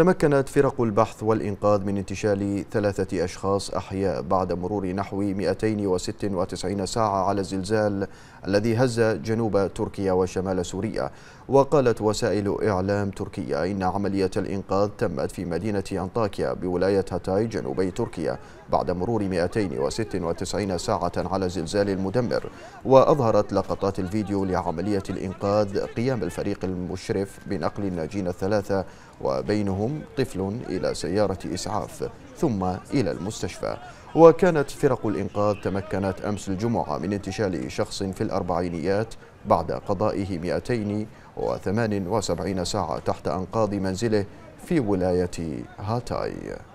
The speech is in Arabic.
تمكنت فرق البحث والإنقاذ من انتشال ثلاثة أشخاص أحياء بعد مرور نحو 296 ساعة على الزلزال الذي هز جنوب تركيا وشمال سوريا وقالت وسائل إعلام تركيا إن عملية الإنقاذ تمت في مدينة أنطاكيا بولاية هاتاي جنوبي تركيا بعد مرور 296 ساعة على الزلزال المدمر وأظهرت لقطات الفيديو لعملية الإنقاذ قيام الفريق المشرف بنقل الناجين الثلاثة وبينهم منهم طفل إلى سيارة إسعاف ثم إلى المستشفى وكانت فرق الإنقاذ تمكنت أمس الجمعة من انتشال شخص في الأربعينيات بعد قضائه 278 ساعة تحت أنقاض منزله في ولاية هاتاي